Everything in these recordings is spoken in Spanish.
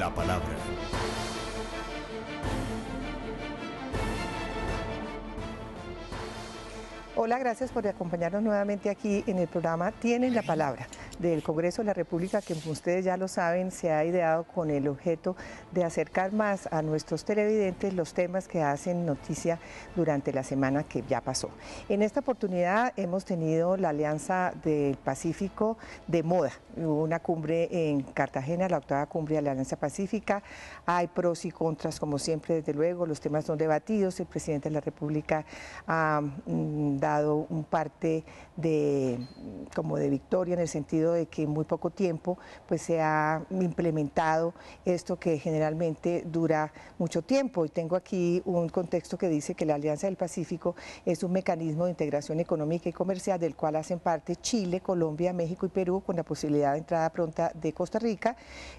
La palabra. Hola, gracias por acompañarnos nuevamente aquí en el programa Tienen la Palabra del Congreso de la República, que como ustedes ya lo saben, se ha ideado con el objeto de acercar más a nuestros televidentes los temas que hacen noticia durante la semana que ya pasó. En esta oportunidad hemos tenido la Alianza del Pacífico de Moda, Hubo una cumbre en Cartagena, la octava cumbre de la Alianza Pacífica. Hay pros y contras, como siempre, desde luego, los temas son debatidos. El presidente de la República ha mm, dado un parte de, como de victoria en el sentido de que en muy poco tiempo pues se ha implementado esto que generalmente dura mucho tiempo. Y tengo aquí un contexto que dice que la Alianza del Pacífico es un mecanismo de integración económica y comercial del cual hacen parte Chile, Colombia, México y Perú con la posibilidad de entrada pronta de Costa Rica,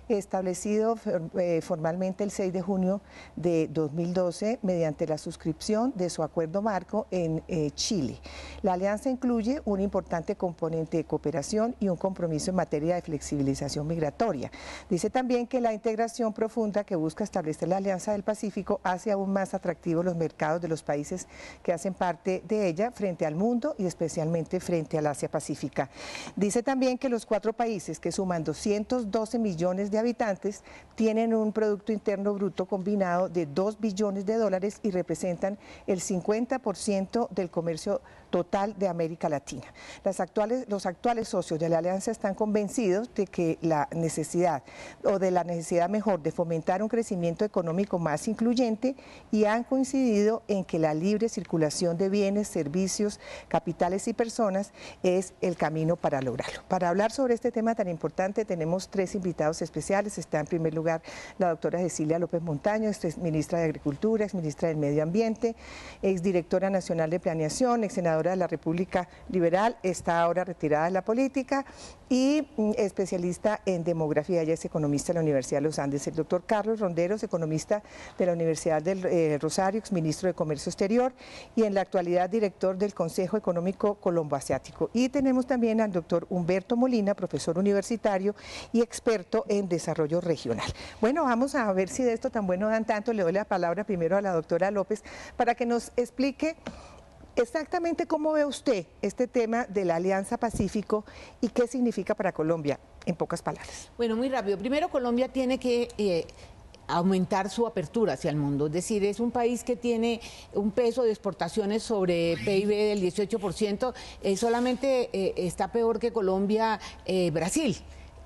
establecido eh, formalmente el 6 de junio de 2012 mediante la suscripción de su acuerdo marco en eh, Chile. La alianza incluye un importante componente de cooperación y un compromiso en materia de flexibilización migratoria. Dice también que la integración profunda que busca establecer la Alianza del Pacífico hace aún más atractivos los mercados de los países que hacen parte de ella frente al mundo y especialmente frente al Asia Pacífica. Dice también que los cuatro países que suman 212 millones de habitantes tienen un Producto Interno Bruto combinado de 2 billones de dólares y representan el 50% del comercio total de América Latina. los actuales socios de la alianza están convencidos de que la necesidad, o de la necesidad mejor, de fomentar un crecimiento económico más incluyente y han coincidido en que la libre circulación de bienes, servicios, capitales y personas es el camino para lograrlo. Para hablar sobre este tema tan importante tenemos tres invitados especiales. Está en primer lugar la doctora Cecilia López Montaño, ex ministra de Agricultura, ex ministra del Medio Ambiente, ex directora nacional de Planeación, ex senadora de la República Liberal, está ahora retirada de la política y mm, especialista en demografía, y es economista de la Universidad de los Andes. El doctor Carlos Ronderos, economista de la Universidad del eh, Rosario, exministro de Comercio Exterior y en la actualidad director del Consejo Económico Colombo-Asiático. Y tenemos también al doctor Humberto Molina, profesor universitario y experto en desarrollo regional. Bueno, vamos a ver si de esto tan bueno dan tanto. Le doy la palabra primero a la doctora López para que nos explique Exactamente cómo ve usted este tema de la Alianza Pacífico y qué significa para Colombia, en pocas palabras. Bueno, muy rápido. Primero, Colombia tiene que... Eh, aumentar su apertura hacia el mundo. Es decir, es un país que tiene un peso de exportaciones sobre PIB del 18%, eh, solamente eh, está peor que Colombia, eh, Brasil,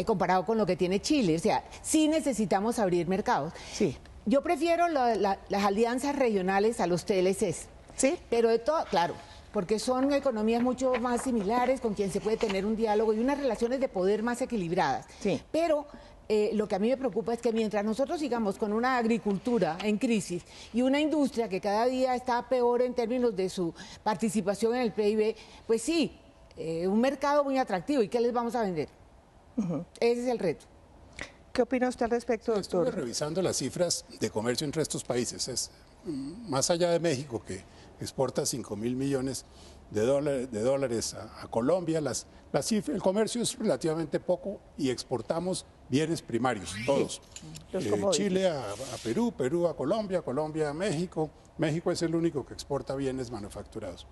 comparado con lo que tiene Chile. O sea, sí necesitamos abrir mercados. Sí. Yo prefiero las alianzas regionales a los TLCs. Sí. Pero de todo, claro, porque son economías mucho más similares, con quien se puede tener un diálogo y unas relaciones de poder más equilibradas. Pero eh, lo que a mí me preocupa es que mientras nosotros sigamos con una agricultura en crisis y una industria que cada día está peor en términos de su participación en el PIB, pues sí, eh, un mercado muy atractivo. ¿Y qué les vamos a vender? Ese es el reto. ¿Qué opina usted al respecto, doctor? Estuve revisando las cifras de comercio entre estos países. Es mm, más allá de México, que exporta 5 mil millones de dólares, a, Colombia. Las, el comercio es relativamente poco y exportamos bienes primarios, todos. Eh, Chile a, Perú, Perú a Colombia, Colombia a México. México es el único que exporta bienes manufacturados.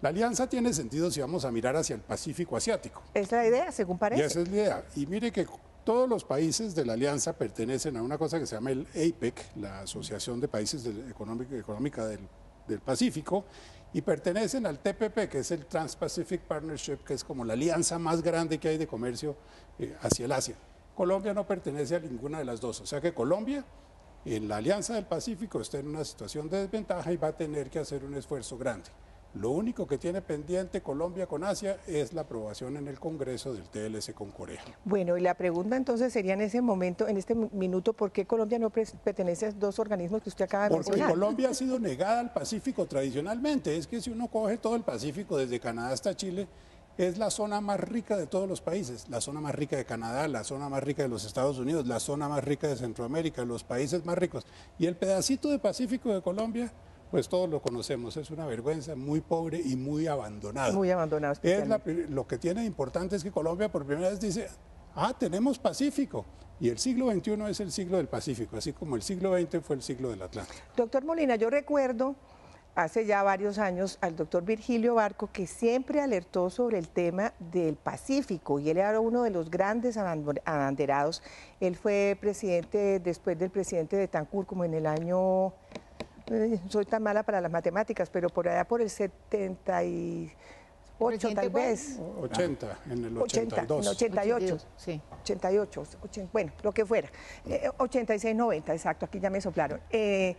La alianza tiene sentido si vamos a mirar hacia el Pacífico Asiático. Es la idea, según parece. Y esa es la idea. Y mire que todos los países de la alianza pertenecen a una cosa que se llama el APEC, la Asociación de Países Económica del del Pacífico y pertenecen al TPP, que es el Trans-Pacific Partnership, que es como la alianza más grande que hay de comercio eh, hacia el Asia. Colombia no pertenece a ninguna de las dos, o sea que Colombia en la alianza del Pacífico está en una situación de desventaja y va a tener que hacer un esfuerzo grande. Lo único que tiene pendiente Colombia con Asia es la aprobación en el Congreso del TLC con Corea. Bueno, y la pregunta entonces sería en ese momento, en este minuto, ¿por qué Colombia no pertenece a dos organismos que usted acaba de mencionar? Porque Colombia ha sido negada al Pacífico tradicionalmente. Es que si uno coge todo el Pacífico, desde Canadá hasta Chile, es la zona más rica de todos los países, la zona más rica de Canadá, la zona más rica de los Estados Unidos, la zona más rica de Centroamérica, los países más ricos. Y el pedacito de Pacífico de Colombia pues todos lo conocemos, es una vergüenza, muy pobre y muy abandonado. Muy abandonado. Es lo que tiene importante es que Colombia por primera vez dice, ah, tenemos Pacífico. Y el siglo XXI es el siglo del Pacífico, así como el siglo XX fue el siglo del Atlántico. Doctor Molina, yo recuerdo hace ya varios años al doctor Virgilio Barco, que siempre alertó sobre el tema del Pacífico, y él era uno de los grandes abanderados. Él fue presidente, después del presidente de Tancur, como en el año eh, soy tan mala para las matemáticas, pero por allá por el 78 tal vez. 80, en el 82. 88, sí. 88, bueno, lo que fuera. 86, eh, 90, eh, exacto, aquí ya me soplaron. desde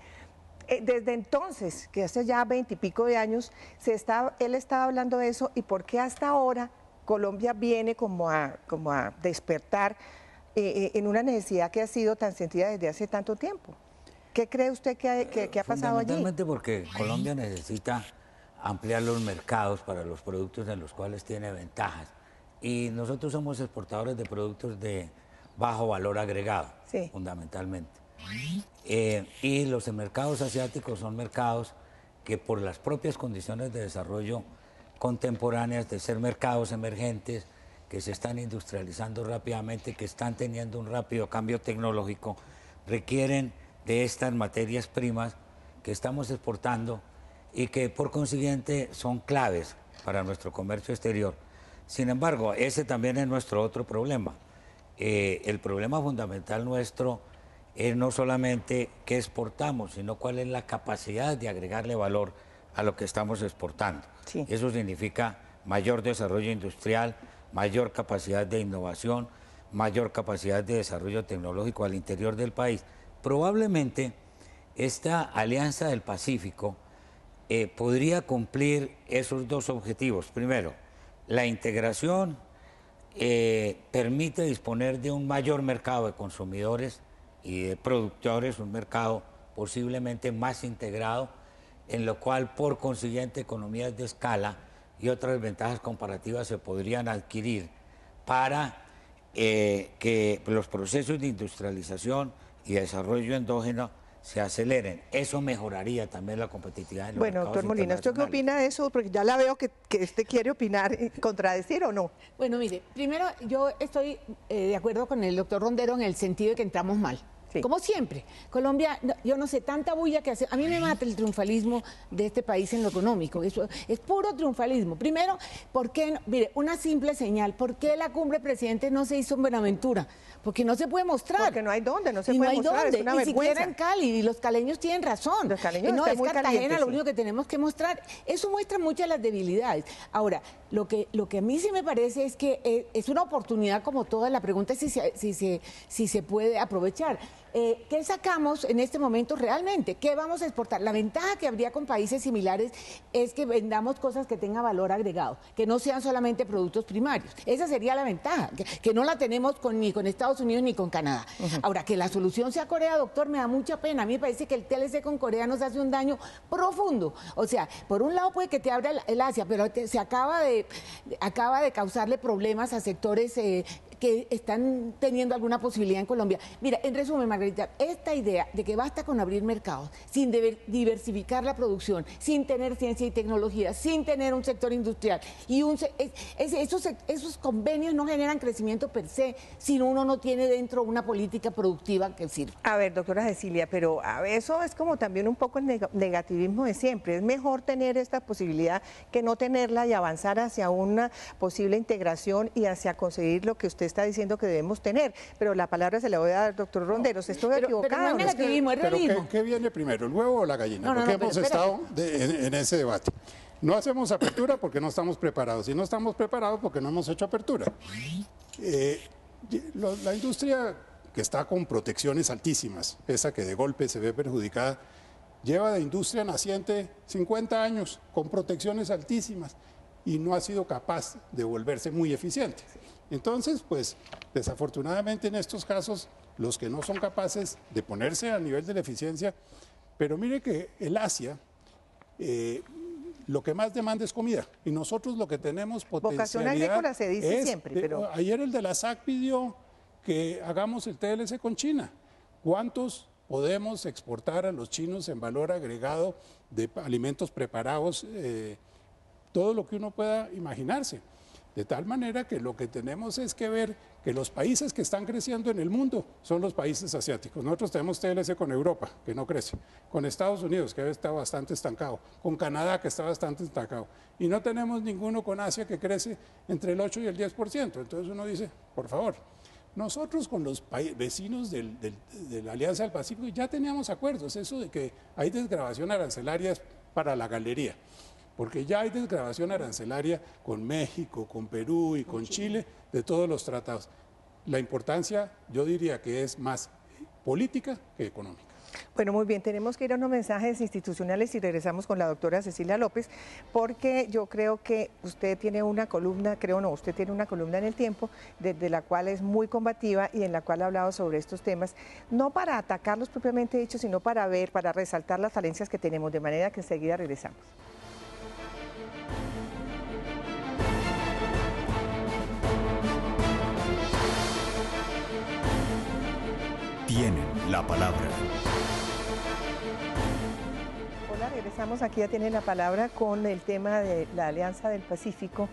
entonces, que hace ya veintipico de años, se está, él estaba hablando de eso y por qué hasta ahora Colombia viene como a, como a despertar en una necesidad que ha sido tan sentida desde hace tanto tiempo. ¿Qué cree usted que ha, pasado allí? Fundamentalmente porque Colombia necesita ampliar los mercados para los productos en los cuales tiene ventajas. Y nosotros somos exportadores de productos de bajo valor agregado, fundamentalmente. Eh, y los mercados asiáticos son mercados que por las propias condiciones de desarrollo contemporáneas, de ser mercados emergentes, que se están industrializando rápidamente, que están teniendo un rápido cambio tecnológico, requieren de estas materias primas que estamos exportando y que por consiguiente son claves para nuestro comercio exterior. Sin embargo, ese también es nuestro otro problema. Eh, el problema fundamental nuestro es no solamente qué exportamos, sino cuál es la capacidad de agregarle valor a lo que estamos exportando. Eso significa mayor desarrollo industrial, mayor capacidad de innovación, mayor capacidad de desarrollo tecnológico al interior del país. Probablemente esta Alianza del Pacífico eh, podría cumplir esos dos objetivos. Primero, la integración eh, permite disponer de un mayor mercado de consumidores y de productores, un mercado posiblemente más integrado, en lo cual por consiguiente economías de escala y otras ventajas comparativas se podrían adquirir para eh, que los procesos de industrialización y desarrollo endógeno se aceleren. Eso mejoraría también la competitividad. En los bueno, doctor Molina, ¿usted qué opina de eso? Porque ya la veo que, que usted quiere opinar, y contradecir o no. Bueno, mire, primero yo estoy eh, de acuerdo con el doctor Rondero en el sentido de que entramos mal. Como siempre, Colombia, yo no sé, tanta bulla que hace. A mí me mata el triunfalismo de este país en lo económico. Eso es puro triunfalismo. Primero, ¿por qué? Mire, una simple señal. ¿Por qué la cumbre presidente no se hizo en Buenaventura? Porque no se puede mostrar. Porque no hay dónde, no se puede no hay mostrar. Dónde. Es una Ni siquiera en Cali. Y los caleños tienen razón. Los caleños no, es Cartagena lo único que tenemos que mostrar. Eso muestra muchas las debilidades. Ahora, lo que, lo que a mí sí me parece es que eh, es, una oportunidad como toda. La pregunta es si si si se puede aprovechar. Eh, ¿qué sacamos en este momento realmente? ¿Qué vamos a exportar? La ventaja que habría con países similares es que vendamos cosas que tengan valor agregado, que no sean solamente productos primarios. Esa sería la ventaja, que, no la tenemos ni con Estados Unidos ni con Canadá. Ahora, que la solución sea Corea, doctor, me da mucha pena. A mí me parece que el TLC con Corea nos hace un daño profundo. O sea, por un lado puede que te abra el, Asia, pero se acaba de, acaba de causarle problemas a sectores eh, que están teniendo alguna posibilidad en Colombia. Mira, en resumen, Margarita, esta idea de que basta con abrir mercados sin diversificar la producción, sin tener ciencia y tecnología, sin tener un sector industrial y esos, convenios no generan crecimiento per se, si uno no tiene dentro una política productiva que sirva. A ver, doctora Cecilia, pero eso es como también un poco el negativismo de siempre. Es mejor tener esta posibilidad que no tenerla y avanzar hacia una posible integración y hacia conseguir lo que usted está diciendo que debemos tener. Pero la palabra se la voy a dar, doctor Ronderos. esto Estoy equivocado. Pero, es que, ¿qué, viene primero, el huevo o la gallina? porque hemos estado en, ese debate. No hacemos apertura porque no estamos preparados. Y no estamos preparados porque no hemos hecho apertura. Eh, la industria que está con protecciones altísimas, esa que de golpe se ve perjudicada, lleva de industria naciente 50 años con protecciones altísimas y no ha sido capaz de volverse muy eficiente. Entonces, pues desafortunadamente en estos casos, los que no son capaces de ponerse a nivel de la eficiencia, pero mire que el Asia eh, lo que más demanda es comida y nosotros lo que tenemos potencialidad agrícola se dice siempre, pero... Oh, ayer el de la SAC pidió que hagamos el TLC con China. ¿Cuántos podemos exportar a los chinos en valor agregado de alimentos preparados, eh, todo lo que uno pueda imaginarse. De tal manera que lo que tenemos es que ver que los países que están creciendo en el mundo son los países asiáticos. Nosotros tenemos TLC con Europa, que no crece, con Estados Unidos, que está bastante estancado, con Canadá, que está bastante estancado, y no tenemos ninguno con Asia que crece entre el 8 y el 10%. Entonces uno dice, por favor, nosotros con los vecinos de la Alianza del Pacífico ya teníamos acuerdos, eso de que hay desgrabación arancelaria para la galería porque ya hay desgrabación arancelaria con México, con Perú y con Chile de todos los tratados. La importancia, yo diría que es más política que económica. Bueno, muy bien, tenemos que ir a unos mensajes institucionales y regresamos con la doctora Cecilia López, porque yo creo que usted tiene una columna, creo no, usted tiene una columna en el tiempo, desde la cual es muy combativa y en la cual ha hablado sobre estos temas, no para atacarlos propiamente dicho, sino para ver, para resaltar las falencias que tenemos, de manera que enseguida regresamos. La palabra. Hola, regresamos aquí ya Tiene la palabra con el tema de la Alianza del Pacífico,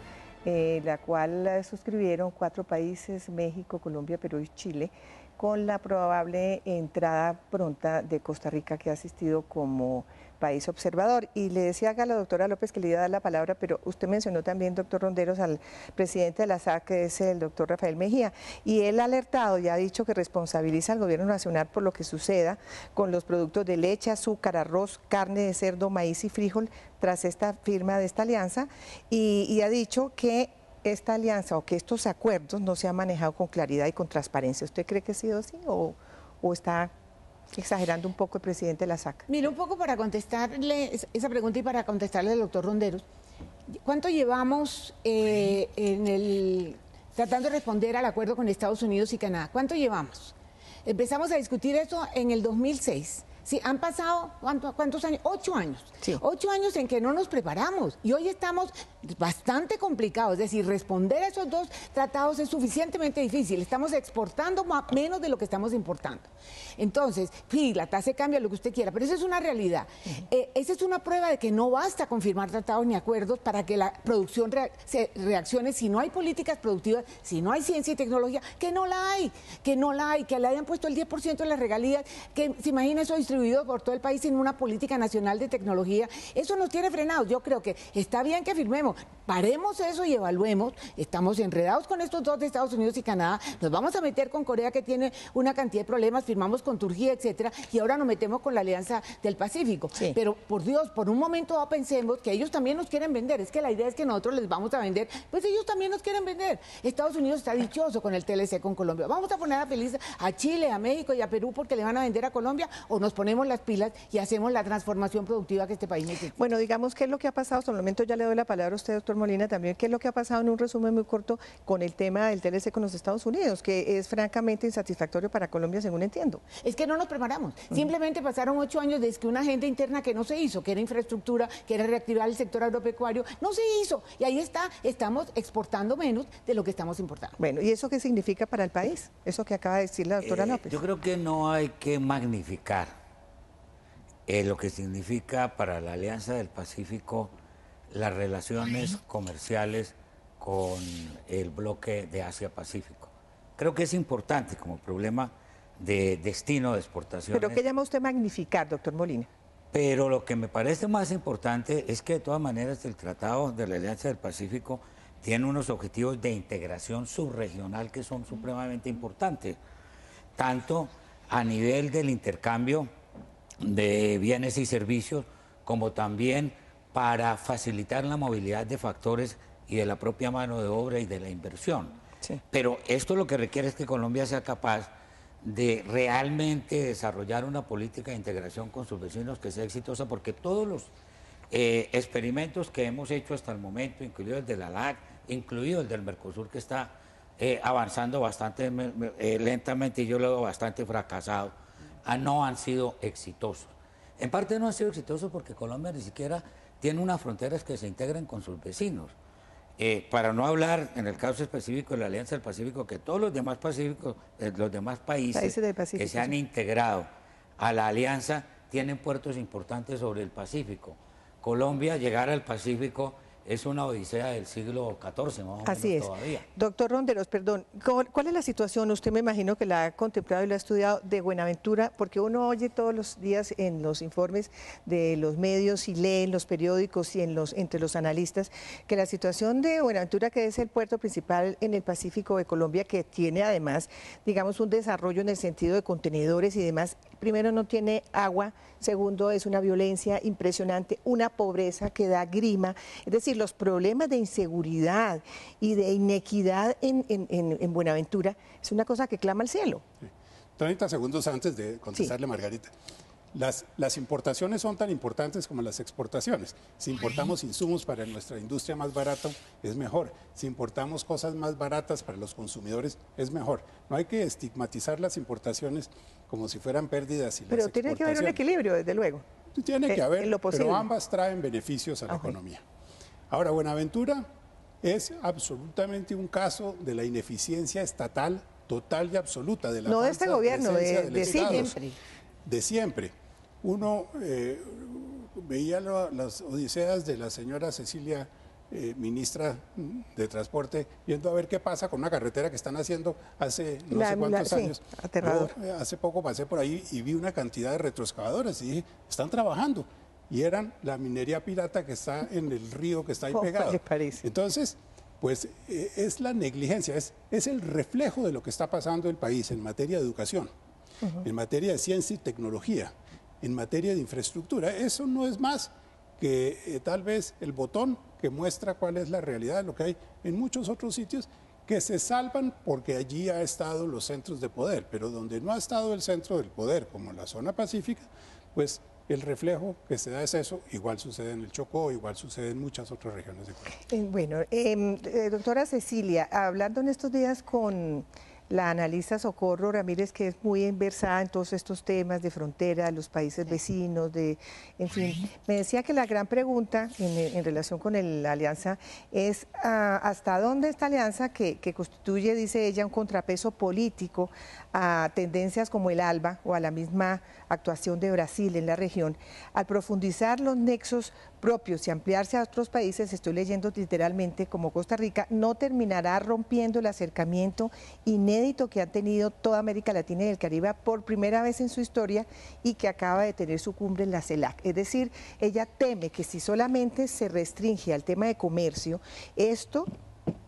eh, la cual suscribieron cuatro países, México, Colombia, Perú y Chile, con la probable entrada pronta de Costa Rica que ha asistido como país observador. Y le decía a la doctora López que le iba a dar la palabra, pero usted mencionó también, doctor Ronderos, al presidente de la SAC, que es el doctor Rafael Mejía, y él ha alertado y ha dicho que responsabiliza al gobierno nacional por lo que suceda con los productos de leche, azúcar, arroz, carne de cerdo, maíz y frijol tras esta firma de esta alianza, y, ha dicho que esta alianza o que estos acuerdos no se han manejado con claridad y con transparencia. ¿Usted cree que ha sido así o está exagerando un poco el presidente la saca. Mira, un poco para contestarle esa pregunta y para contestarle al doctor Ronderos. ¿Cuánto llevamos eh, en el tratando de responder al acuerdo con Estados Unidos y Canadá? ¿Cuánto llevamos? Empezamos a discutir eso en el 2006. Sí, han pasado, ¿cuántos, años? Ocho años. Ocho años en que no nos preparamos y hoy estamos bastante complicados. Es decir, responder a esos dos tratados es suficientemente difícil. Estamos exportando menos de lo que estamos importando. Entonces, sí, la tasa de cambio, lo que usted quiera, pero esa es una realidad. Eh, esa es una prueba de que no basta confirmar tratados ni acuerdos para que la producción se reaccione si no hay políticas productivas, si no hay ciencia y tecnología, que no la hay, que no la hay, que le hayan puesto el 10% de las regalías, que se imagina eso distribuido por todo el país sin una política nacional de tecnología. Eso nos tiene frenados. Yo creo que está bien que firmemos, paremos eso y evaluemos. Estamos enredados con estos dos de Estados Unidos y Canadá. Nos vamos a meter con Corea que tiene una cantidad de problemas, firmamos con Turquía, etcétera, y ahora nos metemos con la Alianza del Pacífico. Pero por Dios, por un momento pensemos que ellos también nos quieren vender. Es que la idea es que nosotros les vamos a vender, pues ellos también nos quieren vender. Estados Unidos está dichoso con el TLC con Colombia. Vamos a poner a feliz a Chile, a México y a Perú porque le van a vender a Colombia o nos ponemos ponemos las pilas y hacemos la transformación productiva que este país necesita. Bueno, digamos qué es lo que ha pasado, solamente momento ya le doy la palabra a usted, doctor Molina, también qué es lo que ha pasado en un resumen muy corto con el tema del TLC con los Estados Unidos, que es francamente insatisfactorio para Colombia, según entiendo. Es que no nos preparamos, simplemente pasaron ocho años desde que una agenda interna que no se hizo, que era infraestructura, que era reactivar el sector agropecuario, no se hizo. Y ahí está, estamos exportando menos de lo que estamos importando. Bueno, ¿y eso qué significa para el país? Eso que acaba de decir la doctora eh, López. Yo creo que no hay que magnificar eh, lo que significa para la Alianza del Pacífico las relaciones comerciales con el bloque de Asia-Pacífico. Creo que es importante como problema de destino de exportación. ¿Pero qué llama usted magnificar, doctor Molina? Pero lo que me parece más importante es que de todas maneras el Tratado de la Alianza del Pacífico tiene unos objetivos de integración subregional que son supremamente importantes, tanto a nivel del intercambio de bienes y servicios, como también para facilitar la movilidad de factores y de la propia mano de obra y de la inversión. Pero esto lo que requiere es que Colombia sea capaz de realmente desarrollar una política de integración con sus vecinos que sea exitosa, porque todos los eh, experimentos que hemos hecho hasta el momento, incluido el de la LAC, incluido el del Mercosur, que está eh, avanzando bastante eh, lentamente y yo lo veo bastante fracasado, Ah, no han sido exitosos. En parte no han sido exitosos porque Colombia ni siquiera tiene unas fronteras que se integren con sus vecinos. Eh, para no hablar en el caso específico de la Alianza del Pacífico, que todos los demás, pacíficos, eh, los demás países, países que se han integrado a la Alianza tienen puertos importantes sobre el Pacífico. Colombia llegar al Pacífico es una odisea del siglo XIV, ¿no? Así es. todavía. Doctor Ronderos, perdón, ¿cuál es la situación? Usted me imagino que la ha contemplado y la ha estudiado de Buenaventura, porque uno oye todos los días en los informes de los medios y lee en los periódicos y entre los analistas que la situación de Buenaventura, que es el puerto principal en el Pacífico de Colombia, que tiene además, digamos, un desarrollo en el sentido de contenedores y demás, primero no tiene agua, segundo es una violencia impresionante, una pobreza que da grima, es decir, los problemas de inseguridad y de inequidad en, Buenaventura es una cosa que clama al cielo. 30 segundos antes de contestarle, Margarita. Las, las, importaciones son tan importantes como las exportaciones. Si importamos insumos para nuestra industria más barato, es mejor. Si importamos cosas más baratas para los consumidores, es mejor. No hay que estigmatizar las importaciones como si fueran pérdidas. pero tiene que haber un equilibrio, desde luego. Tiene que eh, haber, pero ambas traen beneficios a la economía. Ahora, Buenaventura es absolutamente un caso de la ineficiencia estatal total y absoluta de la... No de este gobierno, de siempre. De siempre uno eh, veía las odiseas de la señora Cecilia, eh, ministra mm, de Transporte, viendo a ver qué pasa con una carretera que están haciendo hace no sé cuántos años. Aterrador. Eh, hace poco pasé por ahí y vi una cantidad de retroexcavadoras y dije, están trabajando. Y eran la minería pirata que está en el río que está ahí pegado. Entonces, pues es la negligencia, es, es el reflejo de lo que está pasando en el país en materia de educación, en materia de ciencia y tecnología, en materia de infraestructura. Eso no es más que eh, tal vez el botón que muestra cuál es la realidad de lo que hay en muchos otros sitios que se salvan porque allí ha estado los centros de poder, pero donde no ha estado el centro del poder, como la zona pacífica, pues el reflejo que se da es eso, igual sucede en el Chocó, igual sucede en muchas otras regiones de Colombia. Eh, bueno, em, eh, doctora Cecilia, hablando en estos días con la analista Socorro Ramírez, que es muy inversada en todos estos temas de frontera, de los países vecinos, de, en fin, me decía que la gran pregunta en, relación con la alianza es ah, hasta dónde esta alianza, que, constituye, dice ella, un contrapeso político a tendencias como el ALBA o a la misma actuación de Brasil en la región, al profundizar los nexos propios y ampliarse a otros países, estoy leyendo literalmente como Costa Rica, no terminará rompiendo el acercamiento inédito que ha tenido toda América Latina y el Caribe por primera vez en su historia y que acaba de tener su cumbre en la CELAC. Es decir, ella teme que si solamente se restringe al tema de comercio, esto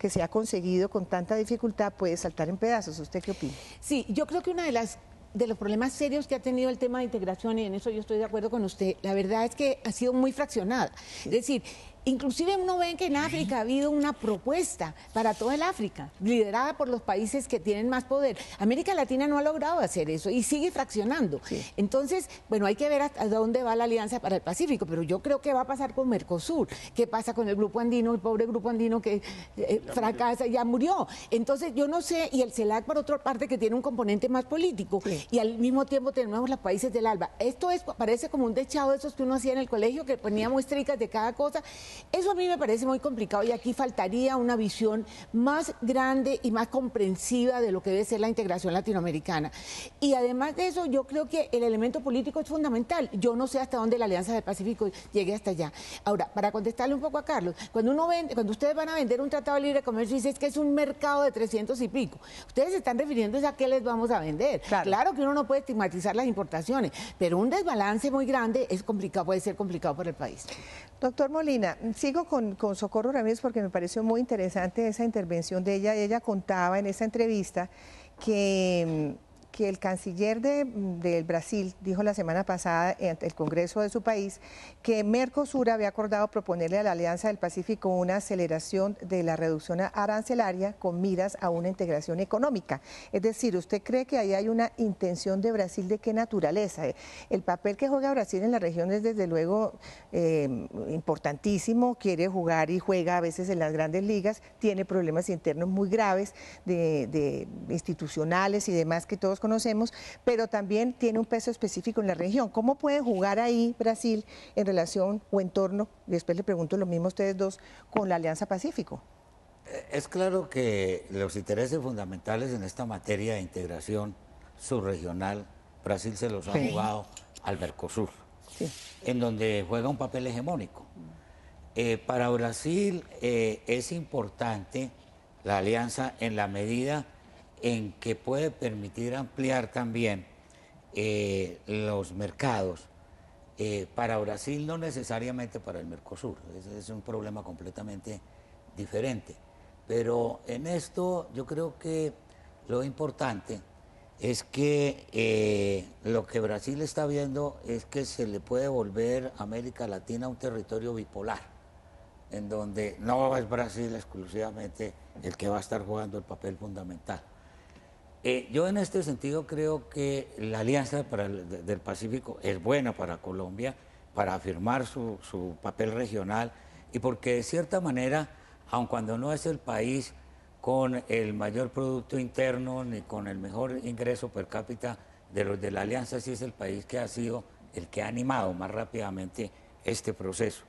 que se ha conseguido con tanta dificultad puede saltar en pedazos. ¿Usted qué opina? Sí, yo creo que una de las de los problemas serios que ha tenido el tema de integración, y en eso yo estoy de acuerdo con usted, la verdad es que ha sido muy fraccionada. Es decir, Inclusive uno ve que en África ha habido una propuesta para toda el África, liderada por los países que tienen más poder. América Latina no ha logrado hacer eso y sigue fraccionando. Entonces, bueno, hay que ver hasta dónde va la Alianza para el Pacífico, pero yo creo que va a pasar con Mercosur. ¿Qué pasa con el grupo andino, el pobre grupo andino que eh, fracasa, ya murió? Entonces, yo no sé, y el CELAC por otra parte que tiene un componente más político, y al mismo tiempo tenemos los países del ALBA. Esto es, parece como un dechado de esos que uno hacía en el colegio, que poníamos estricas de cada cosa. Eso a mí me parece muy complicado y aquí faltaría una visión más grande y más comprensiva de lo que debe ser la integración latinoamericana. Y además de eso, yo creo que el elemento político es fundamental. Yo no sé hasta dónde la Alianza del Pacífico llegue hasta allá. Ahora, para contestarle un poco a Carlos, cuando uno vende, cuando ustedes van a vender un tratado de libre comercio, y dicen que es un mercado de 300 y pico. Ustedes se están refiriendo a qué les vamos a vender. Claro. que uno no puede estigmatizar las importaciones, pero un desbalance muy grande es complicado, puede ser complicado para el país. Doctor Molina, sigo con, Socorro Ramírez porque me pareció muy interesante esa intervención de ella. Ella contaba en esa entrevista que que el canciller de, mm, del Brasil dijo la semana pasada ante el Congreso de su país que Mercosur había acordado proponerle a la Alianza del Pacífico una aceleración de la reducción arancelaria con miras a una integración económica. Es decir, ¿usted cree que ahí hay una intención de Brasil de qué naturaleza? El papel que juega Brasil en la región es desde luego eh, importantísimo, quiere jugar y juega a veces en las grandes ligas, tiene problemas internos muy graves de institucionales y demás que todos conocemos, pero también tiene un peso específico en la región. ¿Cómo puede jugar ahí Brasil en relación o en torno, después le pregunto lo mismo a ustedes dos, con la Alianza Pacífico? Eh, es claro que los intereses fundamentales en esta materia de integración subregional, Brasil se los ha jugado al Mercosur, en donde juega un papel hegemónico. Eh, para Brasil eh, es importante la alianza en la medida en que puede permitir ampliar también eh, los mercados eh, para Brasil, no necesariamente para el Mercosur, es, es un problema completamente diferente. Pero en esto yo creo que lo importante es que eh, lo que Brasil está viendo es que se le puede volver a América Latina un territorio bipolar, en donde no es Brasil exclusivamente el que va a estar jugando el papel fundamental. Eh, yo en este sentido creo que la alianza del Pacífico es buena para Colombia, para afirmar su, su, papel regional y porque de cierta manera, aun cuando no es el país con el mayor producto interno ni con el mejor ingreso per cápita de los de la alianza, sí es el país que ha sido el que ha animado más rápidamente este proceso.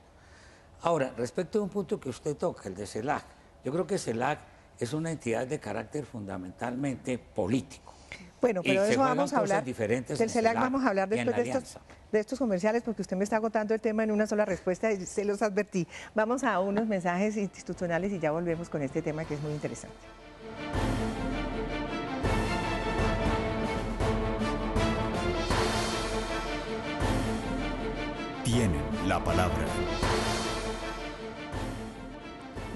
Ahora, respecto a un punto que usted toca, el de CELAC, yo creo que CELAC es una entidad de carácter fundamentalmente político. Bueno, pero de eso vamos a hablar. Diferentes del CELAC vamos a hablar después de estos, de estos comerciales, porque usted me está agotando el tema en una sola respuesta y se los advertí. Vamos a unos mensajes institucionales y ya volvemos con este tema que es muy interesante. Tienen la palabra.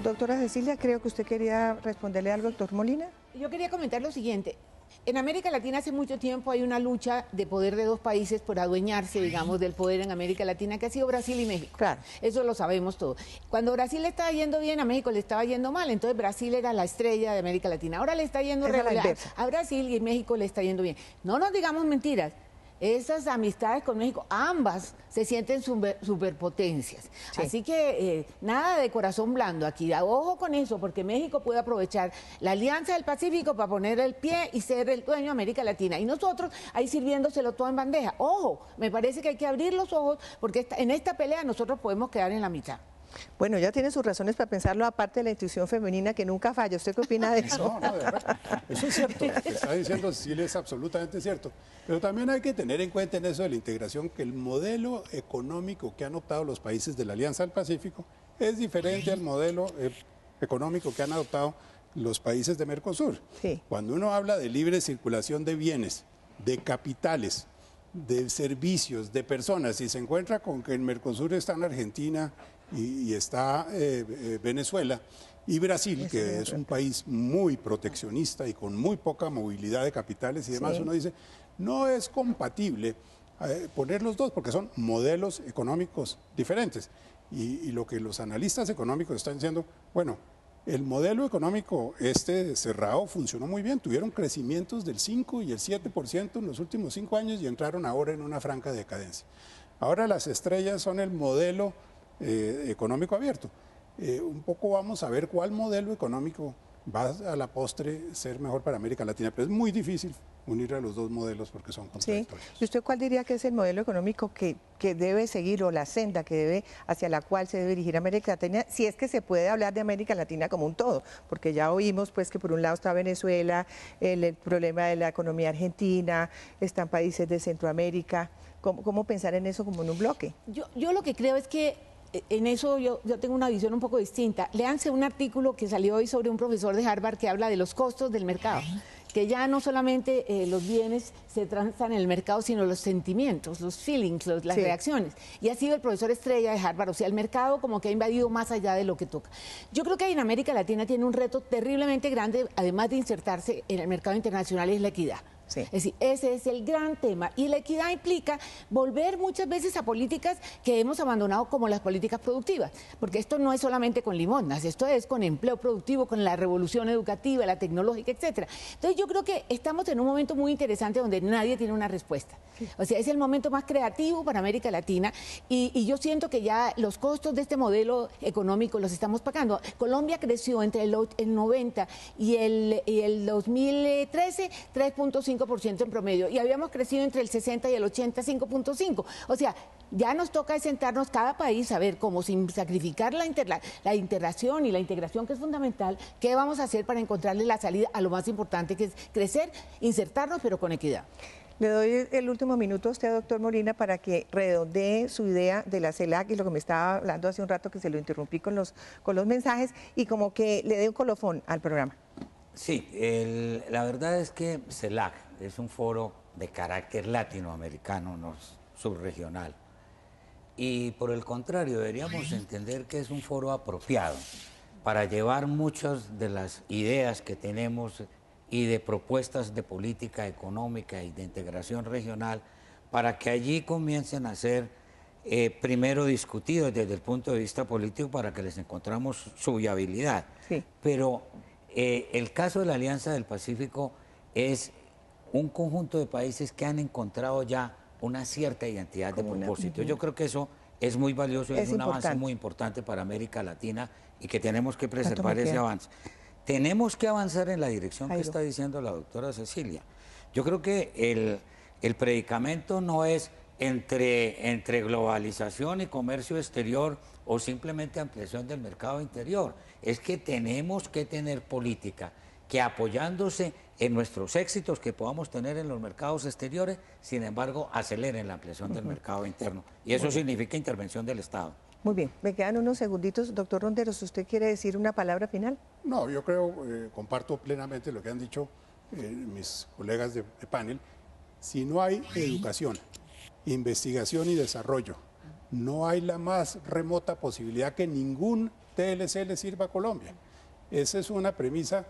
Doctora Cecilia, creo que usted quería responderle algo al doctor Molina. Yo quería comentar lo siguiente. En América Latina hace mucho tiempo hay una lucha de poder de dos países por adueñarse, digamos, del poder en América Latina, que ha sido Brasil y México. Claro. Eso lo sabemos todos. Cuando Brasil le estaba yendo bien, a México le estaba yendo mal. Entonces Brasil era la estrella de América Latina. Ahora le está yendo realidad a Brasil y México le está yendo bien. No nos digamos mentiras esas amistades con México, ambas se sienten superpotencias. Así que eh, nada de corazón blando aquí. Ojo con eso, porque México puede aprovechar la Alianza del Pacífico para poner el pie y ser el dueño de América Latina. Y nosotros ahí sirviéndoselo todo en bandeja. Ojo, me parece que hay que abrir los ojos, porque en esta pelea nosotros podemos quedar en la mitad. Bueno, ya tiene sus razones para pensarlo, aparte de la institución femenina que nunca falla. ¿Usted qué opina de eso? No, Eso es cierto. está diciendo es absolutamente cierto. Pero también hay que tener en cuenta en eso de la integración que el modelo económico que han optado los países de la Alianza del Pacífico es diferente al modelo eh, económico que han adoptado los países de Mercosur. Cuando uno habla de libre circulación de bienes, de capitales, de servicios, de personas, y se encuentra con que en Mercosur está están Argentina, y, está eh, eh, Venezuela. Y Brasil, que es un país muy proteccionista y con muy poca movilidad de capitales y demás, uno dice, no es compatible eh, poner los dos porque son modelos económicos diferentes. Y, lo que los analistas económicos están diciendo, bueno, el modelo económico este cerrado funcionó muy bien, tuvieron crecimientos del 5 y el 7% en los últimos cinco años y entraron ahora en una franca decadencia. Ahora las estrellas son el modelo eh, económico abierto. Eh, un poco vamos a ver cuál modelo económico va a la postre ser mejor para América Latina, pero es muy difícil unir a los dos modelos porque son contradictorios. ¿Y usted cuál diría que es el modelo económico que, debe seguir o la senda que debe hacia la cual se debe dirigir América Latina, si es que se puede hablar de América Latina como un todo? Porque ya oímos pues que por un lado está Venezuela, el, problema de la economía argentina, están países de Centroamérica. ¿Cómo, cómo pensar en eso como en un bloque? Yo, yo lo que creo es que eh, en eso yo, tengo una visión un poco distinta. Léanse un artículo que salió hoy sobre un profesor de Harvard que habla de los costos del mercado. Que ya no solamente eh, los bienes se transan en el mercado, sino los sentimientos, los feelings, las reacciones. Y ha sido el profesor estrella de Harvard. O sea, el mercado como que ha invadido más allá de lo que toca. Yo creo que en América Latina tiene un reto terriblemente grande, además de insertarse en el mercado internacional, es la equidad. Es decir, ese es el gran tema. Y la equidad implica volver muchas veces a políticas que hemos abandonado como las políticas productivas, porque esto no es solamente con limonas, esto es con empleo productivo, con la revolución educativa, la tecnológica, etcétera. Entonces yo creo que estamos en un momento muy interesante donde nadie tiene una respuesta. O sea, es el momento más creativo para América Latina y, yo siento que ya los costos de este modelo económico los estamos pagando. Colombia creció entre el, el 90 y el, y el 2013 3.5 ciento en promedio y habíamos crecido entre el 60 y el 80, 5.5. O sea, ya nos toca sentarnos cada país a ver cómo sin sacrificar la, la integración y la integración que es fundamental, qué vamos a hacer para encontrarle la salida a lo más importante que es crecer, insertarnos pero con equidad. Le doy el último minuto a usted, doctor Molina, para que redondee su idea de la CELAC y lo que me estaba hablando hace un rato que se lo interrumpí con los, con los mensajes y como que le dé un colofón al programa. Sí, la verdad es que CELAC, es un foro de carácter latinoamericano, no subregional. Y por el contrario, deberíamos entender que es un foro apropiado para llevar muchas de las ideas que tenemos y de propuestas de política económica y de integración regional para que allí comiencen a ser eh, primero discutidos desde el punto de vista político para que les encontremos su viabilidad. Pero eh, el caso de la Alianza del Pacífico es un conjunto de países que han encontrado ya una cierta identidad de propósito. Yo creo que eso es muy valioso, es, es un avance muy importante para América Latina y que tenemos que preservar ese avance. Tenemos que avanzar en la dirección que está diciendo la doctora Cecilia. Yo creo que el, predicamento no es entre, entre globalización y comercio exterior o simplemente ampliación del mercado interior. Es que tenemos que tener política que apoyándose en nuestros éxitos que podamos tener en los mercados exteriores, sin embargo, aceleren la ampliación del mercado interno. Y eso significa intervención del Estado. Muy bien, me quedan unos segunditos. Doctor Ronderos, ¿usted quiere decir una palabra final? No, yo creo, eh, comparto plenamente lo que han dicho eh, mis colegas de, de, panel. Si no hay educación, investigación y desarrollo, no hay la más remota posibilidad que ningún TLC le sirva a Colombia. Esa es una premisa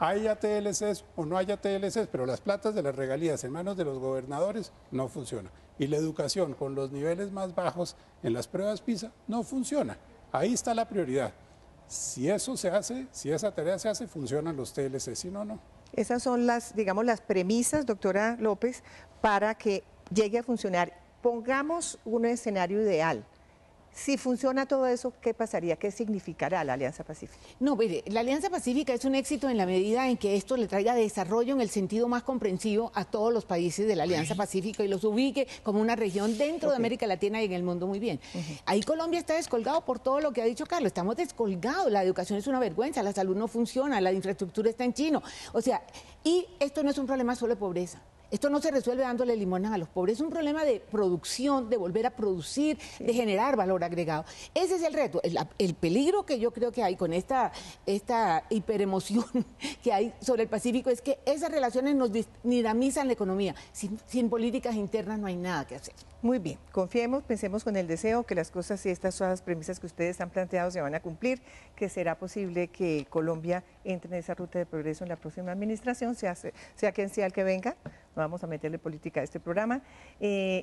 haya TLCs o no haya TLCs, pero las platas de las regalías en manos de los gobernadores no funcionan. Y la educación con los niveles más bajos en las pruebas PISA no funciona. Ahí está la prioridad. Si eso se hace, si esa tarea se hace, funcionan los TLCs, si no, no. Esas son las, digamos, las premisas, doctora López, para que llegue a funcionar. Pongamos un escenario ideal. Si funciona todo eso, ¿qué pasaría? ¿Qué significará la Alianza Pacífica? No, la Alianza Pacífica es un éxito en la medida en que esto le traiga desarrollo en el sentido más comprensivo a todos los países de la Alianza Pacífica y los ubique como una región dentro de América Latina y en el mundo muy bien. Ahí Colombia está descolgado por todo lo que ha dicho Carlos. Estamos descolgados, la educación es una vergüenza, la salud no funciona, la infraestructura está en chino. O sea, y esto no es un problema solo de pobreza. Esto no se resuelve dándole limonas a los pobres, es un problema de producción, de volver a producir, de generar valor agregado. Ese es el reto, el, peligro que yo creo que hay con esta, hiperemoción que hay sobre el Pacífico es que esas relaciones nos dinamizan la economía. sin políticas internas no hay nada que hacer. Muy bien, confiemos, pensemos con el deseo que las cosas y estas son las premisas que ustedes han planteado se van a cumplir, que será posible que Colombia entre en esa ruta de progreso en la próxima administración, sea, quien sea el que venga, vamos a meterle política a este programa, eh,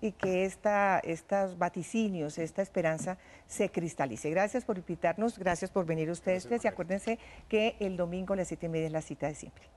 y, que esta, estos vaticinios, esta esperanza se cristalice. Gracias por invitarnos, gracias por venir ustedes pues, y acuérdense que el domingo a las siete y media es la cita de siempre.